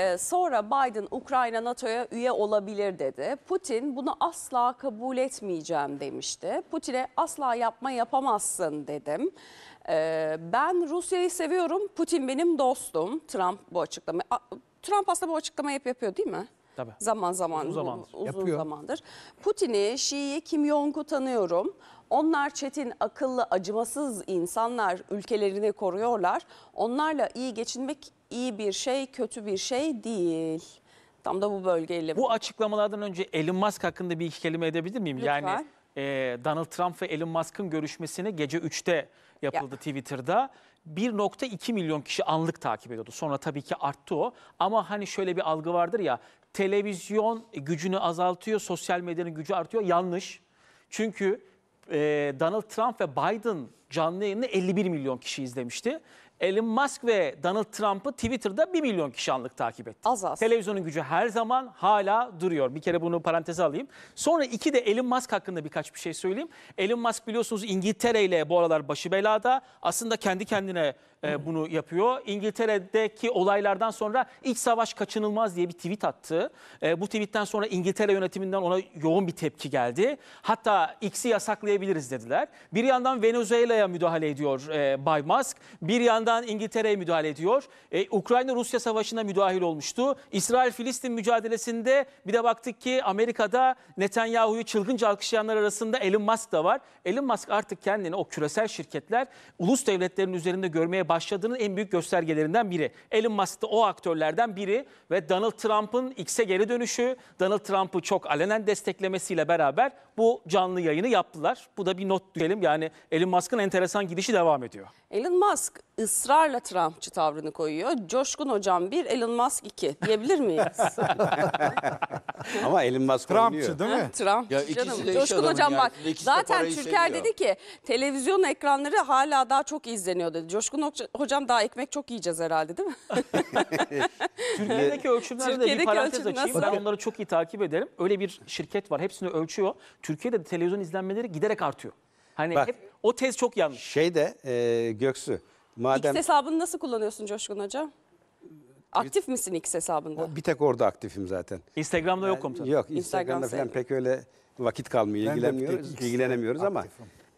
Ee, sonra Biden Ukrayna NATO'ya üye olabilir dedi. Putin bunu asla kabul etmeyeceğim demişti. Putin'e asla yapma yapamazsın dedim. Ee, ben Rusya'yı seviyorum. Putin benim dostum. Trump bu açıklama. Trump aslında bu açıklama hep yapıyor değil mi? Tabii. Zaman zaman uzun zamandır. Uzun Yapıyor. zamandır. Putin'i, Şii'yi, Kim Jong'u tanıyorum. Onlar çetin, akıllı, acımasız insanlar ülkelerini koruyorlar. Onlarla iyi geçinmek iyi bir şey, kötü bir şey değil. Tam da bu bölgeyle. Bu açıklamalardan önce Elon Musk hakkında bir iki kelime edebilir miyim? Lütfen. Yani e, Donald Trump ve Elon Musk'ın görüşmesini gece 3'te yapıldı ya. Twitter'da. 1.2 milyon kişi anlık takip ediyordu. Sonra tabii ki arttı o. Ama hani şöyle bir algı vardır ya televizyon gücünü azaltıyor, sosyal medyanın gücü artıyor. Yanlış. Çünkü e, Donald Trump ve Biden canlı yayını 51 milyon kişi izlemişti. Elon Musk ve Donald Trump'ı Twitter'da 1 milyon kişi anlık takip etti. Az az. Televizyonun gücü her zaman hala duruyor. Bir kere bunu paranteze alayım. Sonra iki de Elon Musk hakkında birkaç bir şey söyleyeyim. Elon Musk biliyorsunuz İngiltere ile bu aralar başı belada. Aslında kendi kendine e, bunu yapıyor. İngiltere'deki olaylardan sonra iç savaş kaçınılmaz diye bir tweet attı. E, bu tweetten sonra İngiltere yönetiminden ona yoğun bir tepki geldi. Hatta X'i yasaklayabiliriz dediler. Bir yandan Venezuela'ya müdahale ediyor e, Bay Musk. Bir yandan yandan İngiltere'ye müdahale ediyor. E, Ukrayna-Rusya savaşına müdahil olmuştu. İsrail-Filistin mücadelesinde bir de baktık ki Amerika'da Netanyahu'yu çılgınca alkışlayanlar arasında Elon Musk da var. Elon Musk artık kendini o küresel şirketler ulus devletlerin üzerinde görmeye başladığının en büyük göstergelerinden biri. Elon Musk da o aktörlerden biri ve Donald Trump'ın X'e geri dönüşü, Donald Trump'ı çok alenen desteklemesiyle beraber bu canlı yayını yaptılar. Bu da bir not diyelim yani Elon Musk'ın enteresan gidişi devam ediyor. Elon Musk ısrarla Trumpçı tavrını koyuyor. Coşkun hocam bir, Elon Musk iki diyebilir miyiz? Ama Elon Musk Trumpçı oynuyor. değil mi? Trump Ya canım. Coşkun hocam ya. bak İkisi zaten parayı Türker dedi ki televizyon ekranları hala daha çok izleniyor dedi. Coşkun hocam daha ekmek çok yiyeceğiz herhalde değil mi? Türkiye'deki ölçümlerde Türkiye'deki bir parantez ölçüm açayım. Ben onları çok iyi takip ederim. Öyle bir şirket var. Hepsini ölçüyor. Türkiye'de televizyon izlenmeleri giderek artıyor. Hani Bak. hep o tez çok yanlış. Şey de e, Göksu Madem X hesabını nasıl kullanıyorsun Coşkun Hoca? Aktif misin X hesabında? bir tek orada aktifim zaten. Instagram'da yok komutanım. Yok Instagram'da falan pek öyle vakit kalmıyor, Ben de ilgilenemiyoruz ama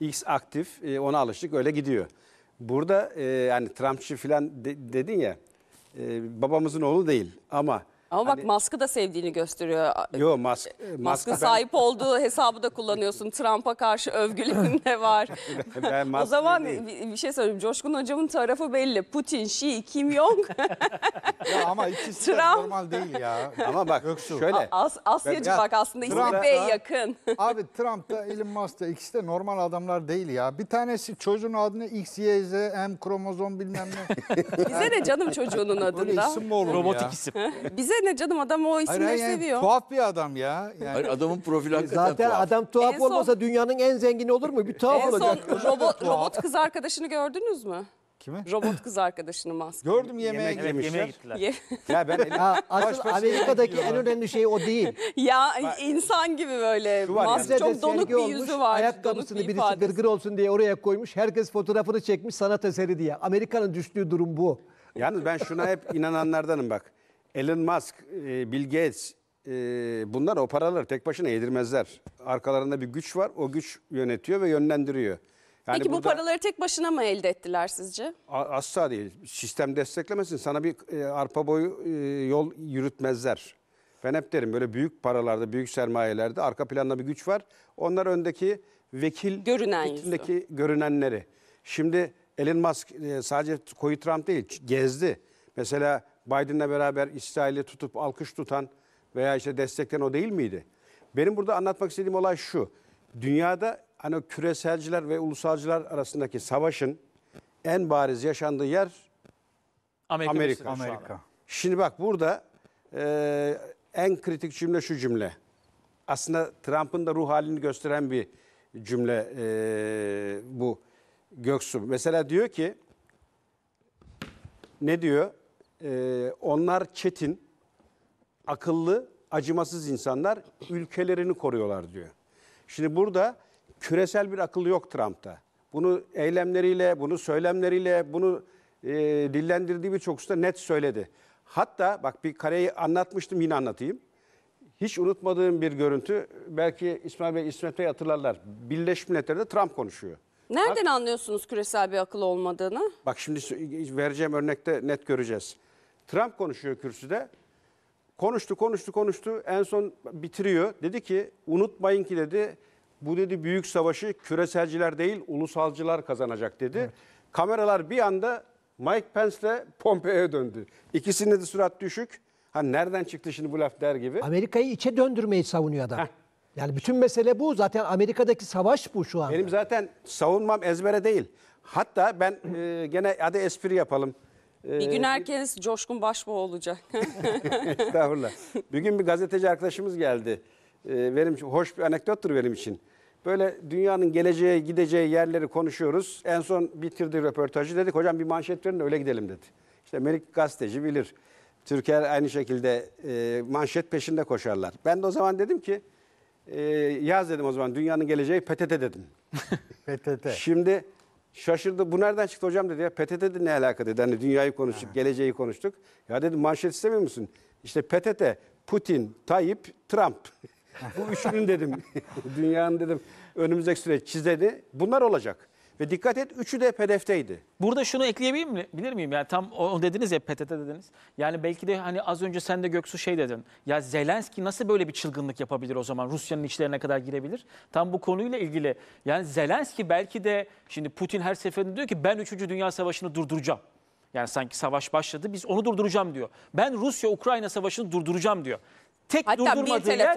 X aktif, e, ona alıştık öyle gidiyor. Burada e, yani Trumpçı falan dedin ya, e, babamızın oğlu değil ama ama bak Hani- Musk'ı da sevdiğini gösteriyor. Yo mask, e, Musk'ın maska sahip olduğu hesabı da kullanıyorsun. Trump'a karşı övgülerin de var. ben, ben o zaman değil. bir, şey söyleyeyim. Coşkun Hocam'ın tarafı belli. Putin, Xi, Kim Jong. Ya ama ikisi de Trump. normal değil ya. ama bak Göksu. şöyle As, Asyacı bak aslında İsmet Trump- Bey'e yakın. Abi Trump da Elon Musk da ikisi de normal adamlar değil ya. Bir tanesi çocuğun adını X, Y, Z, M kromozom bilmem ne. Bize ne canım çocuğunun Öyle adında. isim mi olur Robotik ya? isim. Bize ne canım adam o isimleri hayır, yani seviyor. Tuhaf bir adam ya. Yani. Hayır, adamın profili hakikaten Zaten tuhaf. adam tuhaf En son- dünyanın en zengini olur mu? Bir tuhaf En son robot, robot kız arkadaşını gördünüz mü? Kimi? Robot kız arkadaşını maske. Gördüm yemeğe Yemek yemişler. yemeğe gittiler. Ya ben el- asıl Baş Amerika'daki en önemli şey o değil. ya insan gibi böyle Maske yani. çok donuk bir yüzü var. Ayakkabısını donuk bir birisi ifadesi. gırgır olsun diye oraya koymuş. Herkes fotoğrafını çekmiş sanat eseri diye. Amerika'nın düştüğü durum bu. Yalnız ben şuna hep inananlardanım bak. Elon Musk, e, Bill Gates e, bunlar o paraları tek başına yedirmezler. Arkalarında bir güç var. O güç yönetiyor ve yönlendiriyor. Yani Peki bu paraları tek başına mı elde ettiler sizce? asla değil. Sistem desteklemesin. Sana bir e, arpa boyu e, yol yürütmezler. Ben hep derim böyle büyük paralarda, büyük sermayelerde arka planda bir güç var. Onlar öndeki vekil Görünen yüzü. görünenleri. Şimdi Elon Musk e, sadece koyu Trump değil, gezdi. Mesela Biden'la beraber İsrail'i tutup alkış tutan veya işte destekleyen o değil miydi? Benim burada anlatmak istediğim olay şu. Dünyada hani küreselciler ve ulusalcılar arasındaki savaşın en bariz yaşandığı yer Amerika. Amerika. Amerika. Şimdi bak burada e, en kritik cümle şu cümle. Aslında Trump'ın da ruh halini gösteren bir cümle e, bu Göksu. Mesela diyor ki ne diyor? e, onlar çetin, akıllı, acımasız insanlar ülkelerini koruyorlar diyor. Şimdi burada küresel bir akıl yok Trump'ta. Bunu eylemleriyle, bunu söylemleriyle, bunu e, dillendirdiği birçok usta net söyledi. Hatta bak bir kareyi anlatmıştım yine anlatayım. Hiç unutmadığım bir görüntü. Belki İsmail Bey, İsmet Bey hatırlarlar. Birleşmiş Milletler'de Trump konuşuyor. Nereden bak, anlıyorsunuz küresel bir akıl olmadığını? Bak şimdi vereceğim örnekte net göreceğiz. Trump konuşuyor kürsüde. Konuştu, konuştu, konuştu. En son bitiriyor. Dedi ki unutmayın ki dedi bu dedi büyük savaşı küreselciler değil ulusalcılar kazanacak dedi. Evet. Kameralar bir anda Mike Pence ile Pompeo'ya döndü. İkisinde de surat düşük. ha nereden çıktı şimdi bu laf der gibi. Amerika'yı içe döndürmeyi savunuyor adam. Yani bütün mesele bu. Zaten Amerika'daki savaş bu şu an. Benim zaten savunmam ezbere değil. Hatta ben e, gene hadi espri yapalım. Bir ee, gün herkes Coşkun Başbuğ olacak. Estağfurullah. Bir gün bir gazeteci arkadaşımız geldi. Ee, benim hoş bir anekdottur benim için. Böyle dünyanın geleceğe gideceği yerleri konuşuyoruz. En son bitirdi röportajı dedik hocam bir manşet verin öyle gidelim dedi. İşte Melik gazeteci bilir. Türkiye aynı şekilde e, manşet peşinde koşarlar. Ben de o zaman dedim ki e, yaz dedim o zaman dünyanın geleceği PTT dedim. PTT. Şimdi Şaşırdı. Bu nereden çıktı hocam dedi ya. de ne alaka dedi. Hani dünyayı konuştuk, geleceği konuştuk. Ya dedim manşet istemiyor musun? İşte PTT, Putin, Tayyip, Trump. Bu üçünün dedim. Dünyanın dedim önümüzdeki süreç çizedi. Bunlar olacak. Ve dikkat et üçü de PDF'teydi. Burada şunu ekleyebilir mi? Bilir miyim? Yani tam o dediniz ya PTT dediniz. Yani belki de hani az önce sen de Göksu şey dedin. Ya Zelenski nasıl böyle bir çılgınlık yapabilir o zaman? Rusya'nın içlerine kadar girebilir. Tam bu konuyla ilgili. Yani Zelenski belki de şimdi Putin her seferinde diyor ki ben 3. Dünya Savaşı'nı durduracağım. Yani sanki savaş başladı biz onu durduracağım diyor. Ben Rusya-Ukrayna savaşını durduracağım diyor. Tek Hatta bir durdurmadığı yer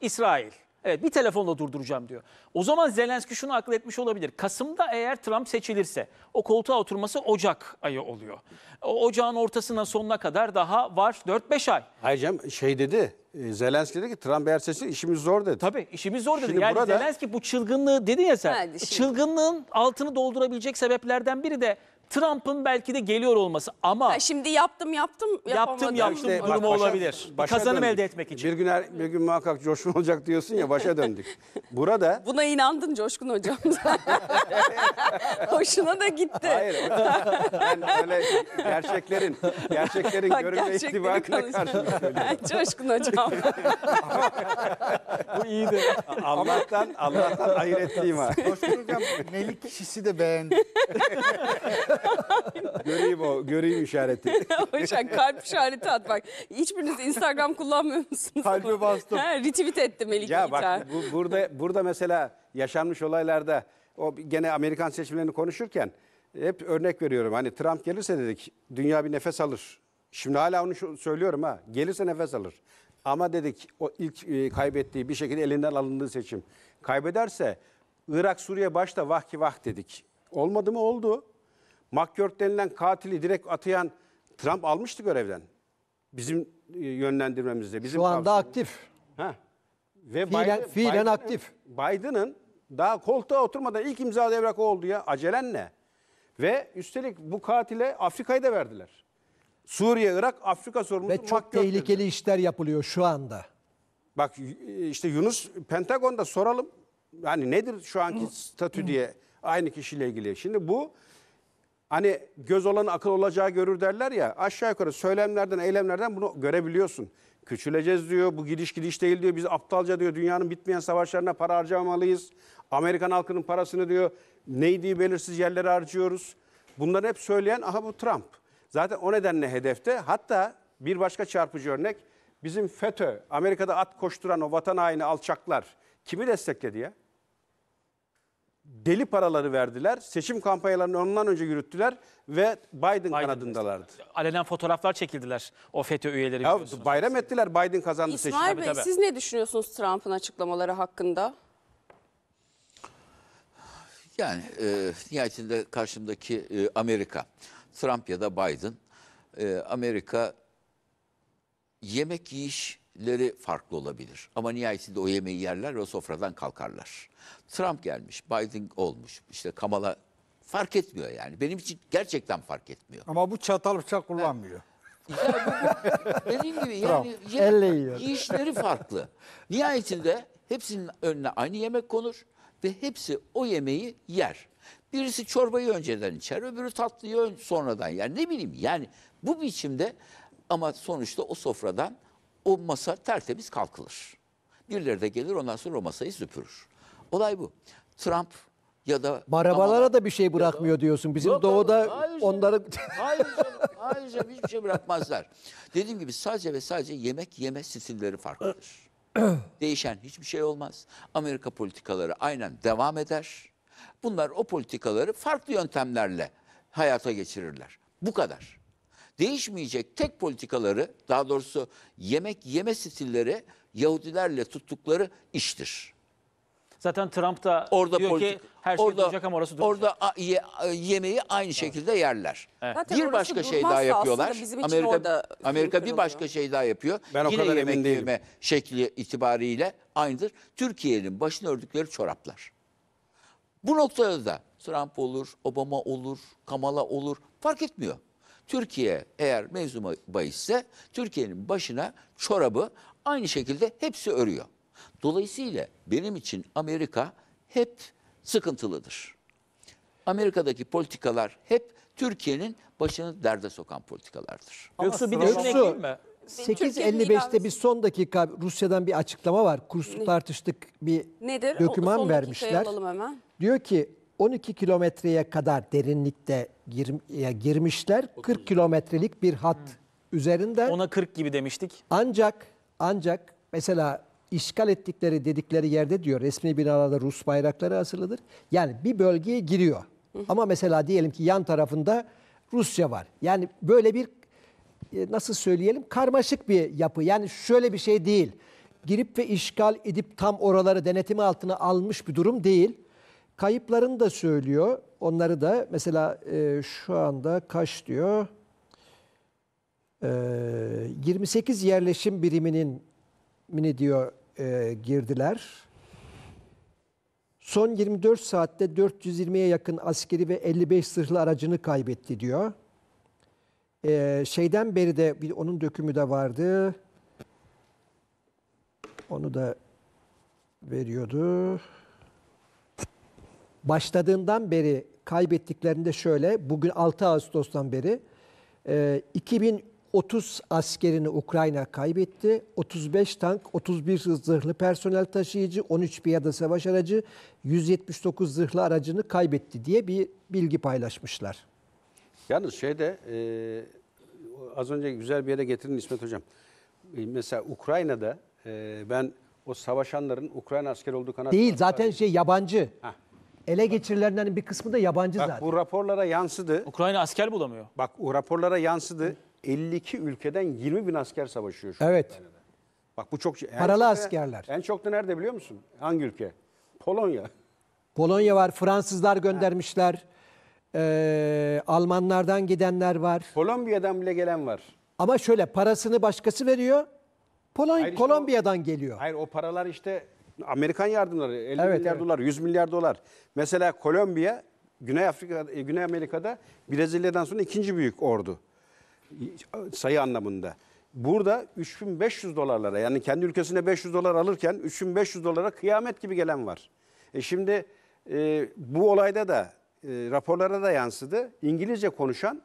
İsrail. Evet bir telefonla durduracağım diyor. O zaman Zelenski şunu akıl etmiş olabilir. Kasım'da eğer Trump seçilirse o koltuğa oturması Ocak ayı oluyor. O ocağın ortasına sonuna kadar daha var 4-5 ay. Hayır canım şey dedi e, Zelenski dedi ki Trump eğer seçilirse işimiz zor dedi. Tabii işimiz zor dedi. Şimdi yani burada- Zelenski bu çılgınlığı dedin ya sen. Ha, şimdi- çılgınlığın altını doldurabilecek sebeplerden biri de Trump'ın belki de geliyor olması ama Ha, şimdi yaptım yaptım yapamadım. yaptım yaptım İşte durumu başa- olabilir. başa Kazanım döndük. elde etmek için. Bir gün, her- bir gün muhakkak coşkun olacak diyorsun ya başa döndük. Burada Buna inandın Coşkun hocam. Hoşuna da gitti. Hayır. Ben böyle gerçeklerin, gerçeklerin Bak, görünme gerçekleri itibariyle karşı şey Coşkun hocam. Bu iyiydi. Allah'tan, Allah'tan ayırt ettiğim var. Coşkun Hocam Melik kişisi de beğendi göreyim o, göreyim işareti. Hocam kalp işareti at bak. Hiçbiriniz Instagram kullanmıyor musunuz? Kalbi bastım. Ha, retweet ettim Melike Ya bak bu, burada, burada mesela yaşanmış olaylarda o gene Amerikan seçimlerini konuşurken hep örnek veriyorum. Hani Trump gelirse dedik dünya bir nefes alır. Şimdi hala onu söylüyorum ha. Gelirse nefes alır. Ama dedik o ilk e, kaybettiği bir şekilde elinden alındığı seçim. Kaybederse Irak, Suriye başta vah ki vah dedik. Olmadı mı? Oldu. McCord denilen katili direkt atayan Trump almıştı görevden. Bizim e, yönlendirmemizde. Bizim Şu anda tavsiye. aktif. Ha. Ve fiilen, Biden, fiilen Biden, aktif. Biden'ın daha koltuğa oturmadan ilk imza evrak oldu ya. acelenle. Ve üstelik bu katile Afrika'yı da verdiler. Suriye, Irak, Afrika sorumlusu. Ve çok tehlikeli dedi. işler yapılıyor şu anda. Bak e, işte Yunus Pentagon'da soralım. Yani nedir şu anki statü diye aynı kişiyle ilgili. Şimdi bu Hani göz olan akıl olacağı görür derler ya aşağı yukarı söylemlerden eylemlerden bunu görebiliyorsun. Küçüleceğiz diyor bu gidiş gidiş değil diyor biz aptalca diyor dünyanın bitmeyen savaşlarına para harcamalıyız. Amerikan halkının parasını diyor neydi belirsiz yerlere harcıyoruz. Bunları hep söyleyen aha bu Trump. Zaten o nedenle hedefte hatta bir başka çarpıcı örnek bizim FETÖ Amerika'da at koşturan o vatan haini alçaklar kimi destekledi ya? deli paraları verdiler. Seçim kampanyalarını ondan önce yürüttüler ve Biden, Biden kanadındalardı. Alenen fotoğraflar çekildiler o FETÖ üyeleri. Ya, bayram ettiler Biden kazandı seçimi. İsmail seçim. Bey tabii, tabii. siz ne düşünüyorsunuz Trump'ın açıklamaları hakkında? Yani e, nihayetinde karşımdaki e, Amerika, Trump ya da Biden, e, Amerika yemek yiyiş leri farklı olabilir. Ama nihayetinde o yemeği yerler ve sofradan kalkarlar. Trump gelmiş, Biden olmuş, işte Kamala fark etmiyor yani. Benim için gerçekten fark etmiyor. Ama bu çatal bıçak kullanmıyor. Ya bu, dediğim gibi yani Trump, elle farklı. Nihayetinde hepsinin önüne aynı yemek konur ve hepsi o yemeği yer. Birisi çorbayı önceden içer, öbürü tatlıyı sonradan yer. Ne bileyim yani bu biçimde ama sonuçta o sofradan o masa tertemiz kalkılır. Birileri de gelir ondan sonra o masayı süpürür. Olay bu. Trump ya da Marabalara da bir şey bırakmıyor diyorsun. Bizim Yok, doğuda hayır, onları hayır, hayır, hiçbir şey bırakmazlar. Dediğim gibi sadece ve sadece yemek yeme stilleri farklıdır. Değişen hiçbir şey olmaz. Amerika politikaları aynen devam eder. Bunlar o politikaları farklı yöntemlerle hayata geçirirler. Bu kadar. Değişmeyecek tek politikaları, daha doğrusu yemek yeme stilleri Yahudilerle tuttukları iştir. Zaten Trump da orada diyor politik, ki her şey orada, duracak ama orası Orada a, ye, yemeği aynı evet. şekilde yerler. Evet. bir başka şey daha yapıyorlar. Amerika, Amerika bir başka oluyor. şey daha yapıyor. Ben Yine o kadar yemek değilim. yeme şekli itibariyle aynıdır. Türkiye'nin başını ördükleri çoraplar. Bu noktada da Trump olur, Obama olur, Kamala olur fark etmiyor. Türkiye eğer mevzu bahisse Türkiye'nin başına çorabı aynı şekilde hepsi örüyor. Dolayısıyla benim için Amerika hep sıkıntılıdır. Amerika'daki politikalar hep Türkiye'nin başını derde sokan politikalardır. Ama Yoksa bir mi? 8.55'te bir son dakika Rusya'dan bir açıklama var. Kursu tartıştık bir Nedir? doküman o, vermişler. Hemen. Diyor ki 12 kilometreye kadar derinlikte gir, e, girmişler. 40 kilometrelik bir hat üzerinde. Ona 40 gibi demiştik. Ancak ancak mesela işgal ettikleri dedikleri yerde diyor resmi binalarda Rus bayrakları asılıdır. Yani bir bölgeye giriyor. Ama mesela diyelim ki yan tarafında Rusya var. Yani böyle bir e, nasıl söyleyelim karmaşık bir yapı. Yani şöyle bir şey değil. Girip ve işgal edip tam oraları denetimi altına almış bir durum değil. Kayıplarını da söylüyor. Onları da mesela e, şu anda kaç diyor? E, 28 yerleşim biriminin mini diyor e, girdiler. Son 24 saatte 420'ye yakın askeri ve 55 sırlı aracını kaybetti diyor. Ee, şeyden beri de bir onun dökümü de vardı. Onu da veriyordu başladığından beri kaybettiklerinde şöyle, bugün 6 Ağustos'tan beri e, 2030 askerini Ukrayna kaybetti. 35 tank, 31 zırhlı personel taşıyıcı, 13 piyada savaş aracı, 179 zırhlı aracını kaybetti diye bir bilgi paylaşmışlar. Yalnız şeyde e, az önce güzel bir yere getirin İsmet Hocam. E, mesela Ukrayna'da e, ben o savaşanların Ukrayna askeri olduğu kanaat... Değil zaten şey yabancı. Heh ele geçirilenlerin hani bir kısmı da yabancı Bak, zaten. bu raporlara yansıdı. Ukrayna asker bulamıyor. Bak o raporlara yansıdı. 52 ülkeden 20 bin asker savaşıyor şu an. Evet. Bak bu çok... Şey- Paralı çok askerler. En çok da nerede biliyor musun? Hangi ülke? Polonya. Polonya var, Fransızlar göndermişler. Ee, Almanlardan gidenler var. Kolombiya'dan bile gelen var. Ama şöyle parasını başkası veriyor. Polonya, Hayır, işte o- Kolombiya'dan geliyor. Hayır o paralar işte Amerikan yardımları 50 evet, milyar evet. dolar, 100 milyar dolar. Mesela Kolombiya Güney Afrika Güney Amerika'da Brezilya'dan sonra ikinci büyük ordu. Sayı anlamında. Burada 3500 dolarlara yani kendi ülkesine 500 dolar alırken 3500 dolara kıyamet gibi gelen var. E şimdi e, bu olayda da e, raporlara da yansıdı. İngilizce konuşan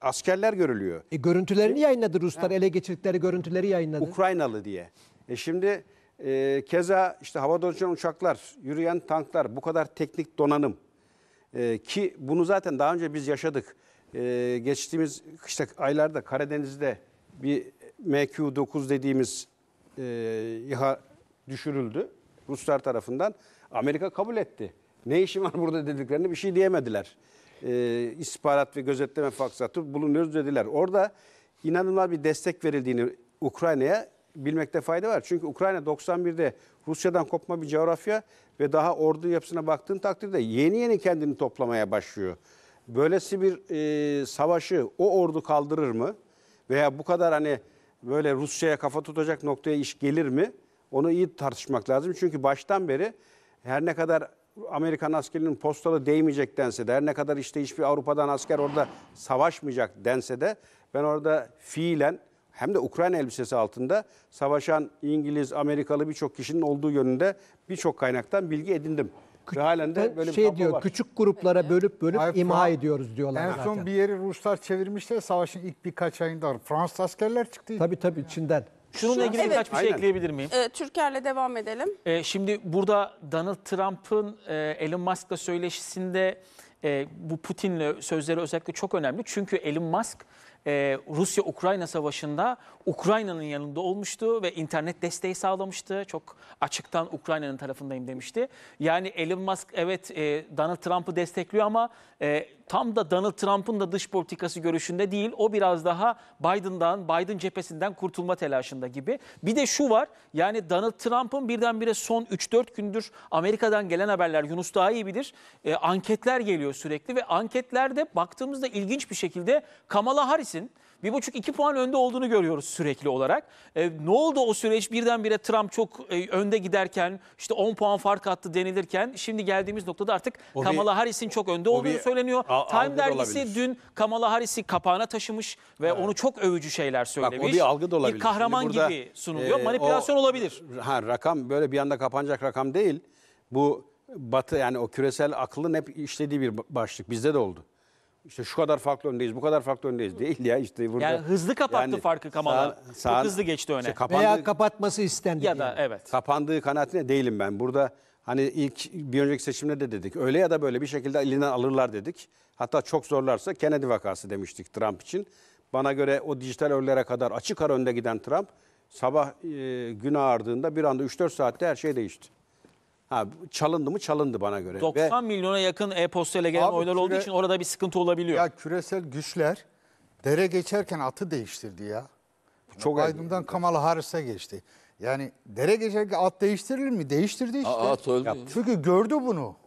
askerler görülüyor. E, görüntülerini e, yayınladı Ruslar. Ha. Ele geçirdikleri görüntüleri yayınladı. Ukraynalı diye. E şimdi e, keza işte havada uçan uçaklar, yürüyen tanklar, bu kadar teknik donanım e, ki bunu zaten daha önce biz yaşadık. E, geçtiğimiz işte aylarda Karadeniz'de bir MQ-9 dediğimiz e, İHA düşürüldü Ruslar tarafından. Amerika kabul etti. Ne işim var burada dediklerini bir şey diyemediler. E, istihbarat ve gözetleme faksatı bulunuyoruz dediler. Orada inanılmaz bir destek verildiğini Ukrayna'ya bilmekte fayda var. Çünkü Ukrayna 91'de Rusya'dan kopma bir coğrafya ve daha ordu yapısına baktığın takdirde yeni yeni kendini toplamaya başlıyor. Böylesi bir e, savaşı o ordu kaldırır mı? Veya bu kadar hani böyle Rusya'ya kafa tutacak noktaya iş gelir mi? Onu iyi tartışmak lazım. Çünkü baştan beri her ne kadar Amerikan askerinin postalı değmeyecek dense de her ne kadar işte hiçbir Avrupa'dan asker orada savaşmayacak dense de ben orada fiilen hem de Ukrayna elbisesi altında savaşan İngiliz, Amerikalı birçok kişinin olduğu yönünde birçok kaynaktan bilgi edindim. Ve halen de böyle şey bir diyor, var. küçük gruplara bölüp bölüp Ay, imha ediyoruz diyorlar En zaten. son bir yeri Ruslar çevirmişler savaşın ilk birkaç ayında. Fransız askerler çıktı. Tabii tabii Çin'den. Şununla ilgili evet. bir şey Aynen. ekleyebilir miyim? Ee, Türker'le devam edelim. Ee, şimdi burada Donald Trump'ın e, Elon Musk'la söyleşisinde e, bu Putin'le sözleri özellikle çok önemli. Çünkü Elon Musk e, Rusya-Ukrayna savaşında Ukrayna'nın yanında olmuştu ve internet desteği sağlamıştı. Çok açıktan Ukrayna'nın tarafındayım demişti. Yani Elon Musk evet e, Donald Trump'ı destekliyor ama e, tam da Donald Trump'ın da dış politikası görüşünde değil. O biraz daha Biden'dan, Biden cephesinden kurtulma telaşında gibi. Bir de şu var yani Donald Trump'ın birdenbire son 3-4 gündür Amerika'dan gelen haberler Yunus daha iyi bilir. E, anketler geliyor sürekli ve anketlerde baktığımızda ilginç bir şekilde Kamala Harris'in bir buçuk iki puan önde olduğunu görüyoruz sürekli olarak. E, ne oldu o süreç birdenbire Trump çok e, önde giderken işte 10 puan fark attı denilirken şimdi geldiğimiz noktada artık o Kamala Harris'in çok önde o olduğunu bir, söyleniyor. A, Time dergisi olabilir. dün Kamala Harris'i kapağına taşımış ve evet. onu çok övücü şeyler söylemiş. Bak, o bir algı da olabilir. Bir kahraman burada, gibi sunuluyor. E, Manipülasyon o, olabilir. Ha rakam böyle bir anda kapanacak rakam değil. Bu Batı yani o küresel aklın hep işlediği bir başlık bizde de oldu işte şu kadar farklı öndeyiz, bu kadar farklı öndeyiz değil ya işte burada. Yani hızlı kapattı yani farkı Kamala. Sağ, sağ, hızlı geçti öne. Işte kapandığı, Veya kapatması istendi. Ya da yani. evet. Kapandığı kanaatine değilim ben. Burada hani ilk bir önceki seçimde de dedik. Öyle ya da böyle bir şekilde elinden alırlar dedik. Hatta çok zorlarsa Kennedy vakası demiştik Trump için. Bana göre o dijital örlere kadar açık ara önde giden Trump sabah e, gün ağardığında bir anda 3-4 saatte her şey değişti. Ha, çalındı mı çalındı bana göre. 90 Ve, milyona yakın e-posta ile gelen Abi oylar olduğu için orada bir sıkıntı olabiliyor. Ya küresel güçler dere geçerken atı değiştirdi ya. Çok Çok Biden'dan Kamala Harris'e geçti. Yani dere geçerken at değiştirilir mi? Değiştirdi işte. Aa, at öldü. Çünkü gördü bunu.